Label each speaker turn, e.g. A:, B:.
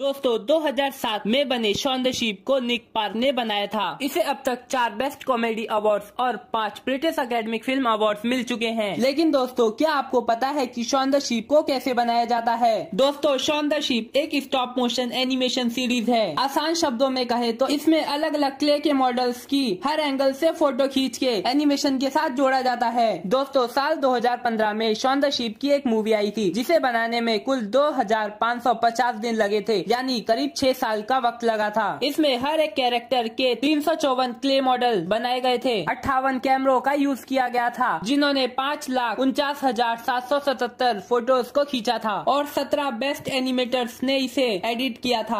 A: दोस्तों 2007 में बने शॉन द को निक पार्क ने बनाया था इसे अब तक चार बेस्ट कॉमेडी अवार्ड्स और पांच ब्रिटिश अकेडमिक फिल्म अवार्ड्स मिल चुके हैं लेकिन दोस्तों क्या आपको पता है कि शॉन द को कैसे बनाया जाता है दोस्तों शॉन द एक स्टॉप मोशन एनिमेशन सीरीज है आसान शब्दों में कहे तो इसमें अलग अलग क्ले के मॉडल्स की हर एंगल ऐसी फोटो खींच के एनिमेशन के साथ जोड़ा जाता है दोस्तों साल दो में शॉन द की एक मूवी आई थी जिसे बनाने में कुल दो दिन लगे थे यानी करीब छह साल का वक्त लगा था इसमें हर एक कैरेक्टर के तीन क्ले मॉडल बनाए गए थे अट्ठावन कैमरों का यूज किया गया था जिन्होंने पाँच लाख उनचास हजार सात सौ सतहत्तर फोटोज को खींचा था और सत्रह बेस्ट एनिमेटर्स ने इसे
B: एडिट किया था